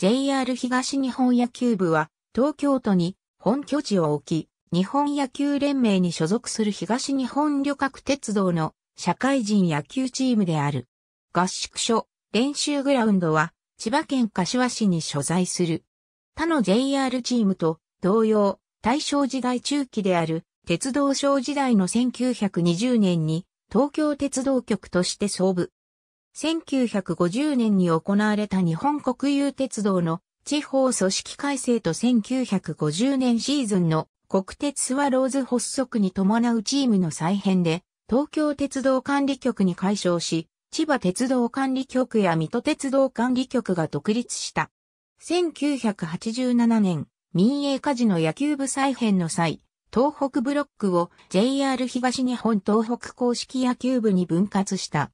JR 東日本野球部は東京都に本拠地を置き、日本野球連盟に所属する東日本旅客鉄道の社会人野球チームである。合宿所、練習グラウンドは千葉県柏市に所在する。他の JR チームと同様、大正時代中期である鉄道省時代の1920年に東京鉄道局として創部。1950年に行われた日本国有鉄道の地方組織改正と1950年シーズンの国鉄スワローズ発足に伴うチームの再編で東京鉄道管理局に解消し、千葉鉄道管理局や水戸鉄道管理局が独立した。1987年、民営火事の野球部再編の際、東北ブロックを JR 東日本東北公式野球部に分割した。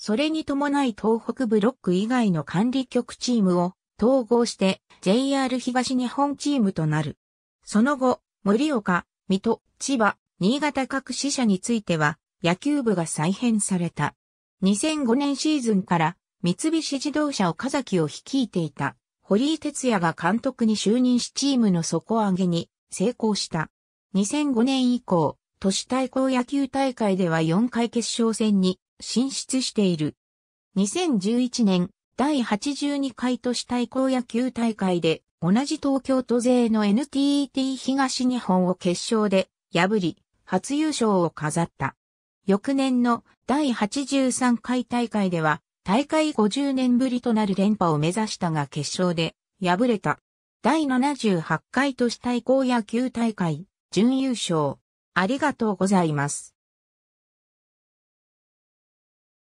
それに伴い東北ブロック以外の管理局チームを統合して JR 東日本チームとなる。その後、盛岡、水戸、千葉、新潟各支社については野球部が再編された。2005年シーズンから三菱自動車岡崎を率いていた堀井哲也が監督に就任しチームの底上げに成功した。2005年以降、都市対抗野球大会では4回決勝戦に進出している。2011年、第82回都市対抗野球大会で、同じ東京都勢の NTT 東日本を決勝で破り、初優勝を飾った。翌年の第83回大会では、大会50年ぶりとなる連覇を目指したが決勝で敗れた。第78回都市対抗野球大会準優勝。ありがとうございます。